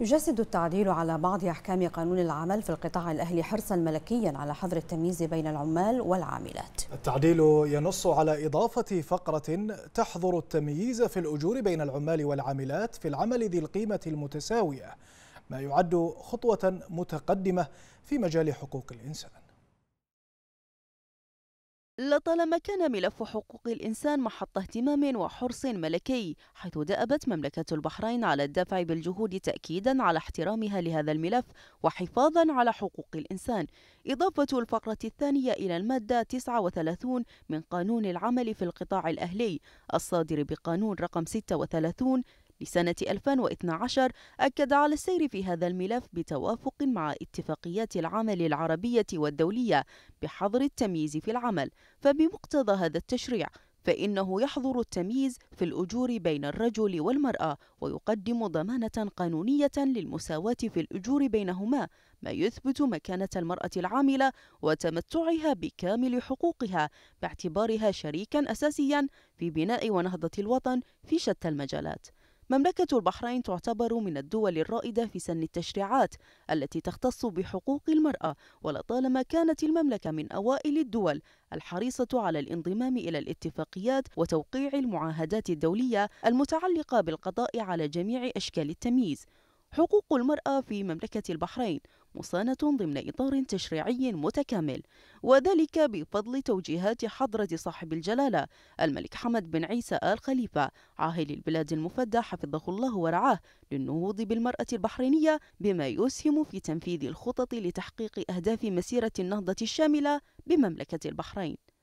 يجسد التعديل على بعض أحكام قانون العمل في القطاع الأهلي حرصا ملكيا على حظر التمييز بين العمال والعاملات التعديل ينص على إضافة فقرة تحظر التمييز في الأجور بين العمال والعاملات في العمل ذي القيمة المتساوية ما يعد خطوة متقدمة في مجال حقوق الإنسان لطالما كان ملف حقوق الإنسان محط اهتمام وحرص ملكي حيث دأبت مملكة البحرين على الدفع بالجهود تأكيدا على احترامها لهذا الملف وحفاظا على حقوق الإنسان إضافة الفقرة الثانية إلى المادة 39 من قانون العمل في القطاع الأهلي الصادر بقانون رقم 36 لسنة 2012 أكد على السير في هذا الملف بتوافق مع اتفاقيات العمل العربية والدولية بحظر التمييز في العمل فبمقتضى هذا التشريع فإنه يحظر التمييز في الأجور بين الرجل والمرأة ويقدم ضمانة قانونية للمساواة في الأجور بينهما ما يثبت مكانة المرأة العاملة وتمتعها بكامل حقوقها باعتبارها شريكا أساسيا في بناء ونهضة الوطن في شتى المجالات مملكة البحرين تعتبر من الدول الرائدة في سن التشريعات التي تختص بحقوق المرأة ولطالما كانت المملكة من أوائل الدول الحريصة على الانضمام إلى الاتفاقيات وتوقيع المعاهدات الدولية المتعلقة بالقضاء على جميع أشكال التمييز حقوق المرأة في مملكة البحرين مصانة ضمن إطار تشريعي متكامل وذلك بفضل توجيهات حضرة صاحب الجلالة الملك حمد بن عيسى آل خليفة عاهل البلاد المفدى حفظه الله ورعاه للنهوض بالمرأة البحرينية بما يسهم في تنفيذ الخطط لتحقيق أهداف مسيرة النهضة الشاملة بمملكة البحرين